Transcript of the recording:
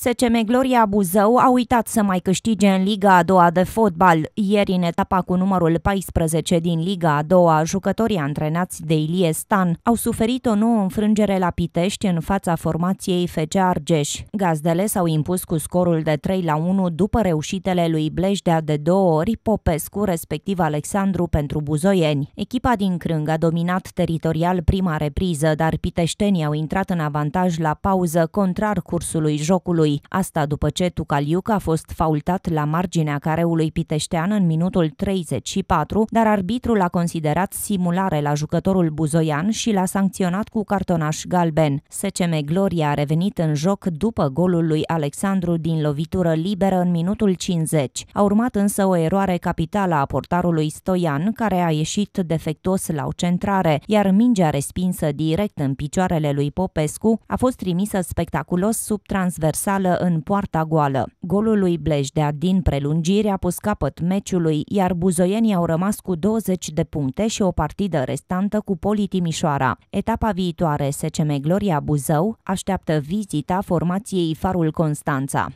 SCM Gloria Buzău a uitat să mai câștige în Liga a doua de fotbal. Ieri, în etapa cu numărul 14 din Liga a doua, jucătorii antrenați de Ilie Stan au suferit o nouă înfrângere la Pitești în fața formației FC Argeș. Gazdele s-au impus cu scorul de 3 la 1 după reușitele lui Blejdea de două ori, Popescu, respectiv Alexandru pentru buzoieni. Echipa din Crâng a dominat teritorial prima repriză, dar piteștenii au intrat în avantaj la pauză, contrar cursului jocului lui. Asta după ce Tucaliuc a fost faultat la marginea careului piteștean în minutul 34, dar arbitrul a considerat simulare la jucătorul Buzoian și l-a sancționat cu cartonaș galben. SCM Gloria a revenit în joc după golul lui Alexandru din lovitură liberă în minutul 50. A urmat însă o eroare capitală a portarului Stoian, care a ieșit defectuos la o centrare, iar mingea respinsă direct în picioarele lui Popescu a fost trimisă spectaculos sub transversal penală în poarta goală. Golul lui Blejdea din prelungire a pus capăt meciului, iar buzoienii au rămas cu 20 de puncte și o partidă restantă cu Poli Timișoara. Etapa viitoare SCM Gloria Buzău așteaptă vizita formației Farul Constanța.